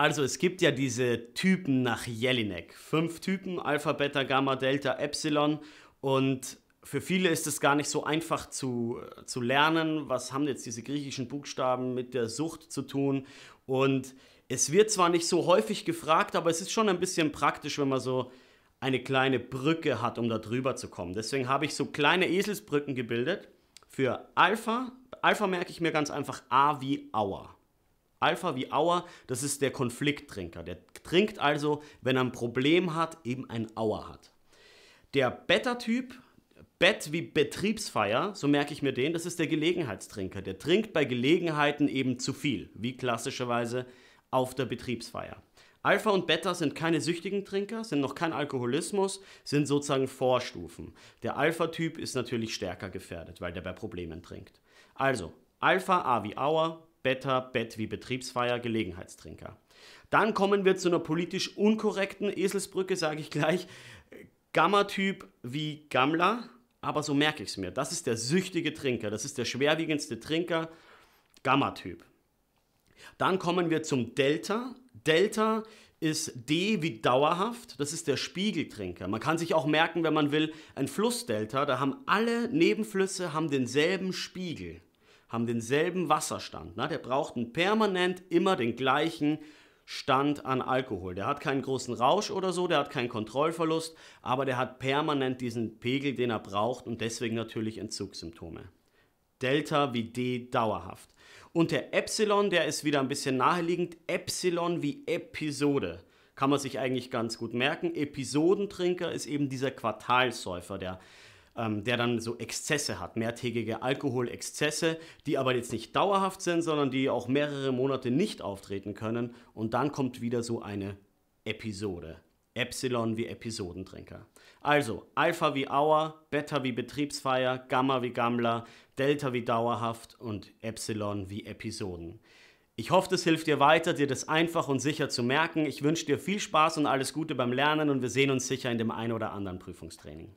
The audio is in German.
Also es gibt ja diese Typen nach Jelinek. Fünf Typen, Alpha, Beta, Gamma, Delta, Epsilon. Und für viele ist es gar nicht so einfach zu, äh, zu lernen, was haben jetzt diese griechischen Buchstaben mit der Sucht zu tun. Und es wird zwar nicht so häufig gefragt, aber es ist schon ein bisschen praktisch, wenn man so eine kleine Brücke hat, um da drüber zu kommen. Deswegen habe ich so kleine Eselsbrücken gebildet. Für Alpha, Alpha merke ich mir ganz einfach A wie Auer. Alpha wie Auer, das ist der Konflikttrinker. Der trinkt also, wenn er ein Problem hat, eben ein Auer hat. Der Beta-Typ, Bett wie Betriebsfeier, so merke ich mir den, das ist der Gelegenheitstrinker. Der trinkt bei Gelegenheiten eben zu viel, wie klassischerweise auf der Betriebsfeier. Alpha und Beta sind keine süchtigen Trinker, sind noch kein Alkoholismus, sind sozusagen Vorstufen. Der Alpha-Typ ist natürlich stärker gefährdet, weil der bei Problemen trinkt. Also, Alpha A wie Auer, Better, Bett wie Betriebsfeier, Gelegenheitstrinker. Dann kommen wir zu einer politisch unkorrekten Eselsbrücke, sage ich gleich. Gamma-Typ wie Gammler, aber so merke ich es mir. Das ist der süchtige Trinker, das ist der schwerwiegendste Trinker, Gamma-Typ. Dann kommen wir zum Delta. Delta ist D wie dauerhaft, das ist der Spiegeltrinker. Man kann sich auch merken, wenn man will, ein Flussdelta, da haben alle Nebenflüsse haben denselben Spiegel haben denselben Wasserstand. Ne? Der braucht permanent immer den gleichen Stand an Alkohol. Der hat keinen großen Rausch oder so, der hat keinen Kontrollverlust, aber der hat permanent diesen Pegel, den er braucht und deswegen natürlich Entzugssymptome. Delta wie D dauerhaft. Und der Epsilon, der ist wieder ein bisschen naheliegend. Epsilon wie Episode. Kann man sich eigentlich ganz gut merken. Episodentrinker ist eben dieser Quartalsäufer, der ähm, der dann so Exzesse hat, mehrtägige Alkoholexzesse, die aber jetzt nicht dauerhaft sind, sondern die auch mehrere Monate nicht auftreten können. Und dann kommt wieder so eine Episode. Epsilon wie Episodentrinker. Also Alpha wie Auer, Beta wie Betriebsfeier, Gamma wie Gammler, Delta wie dauerhaft und Epsilon wie Episoden. Ich hoffe, das hilft dir weiter, dir das einfach und sicher zu merken. Ich wünsche dir viel Spaß und alles Gute beim Lernen und wir sehen uns sicher in dem einen oder anderen Prüfungstraining.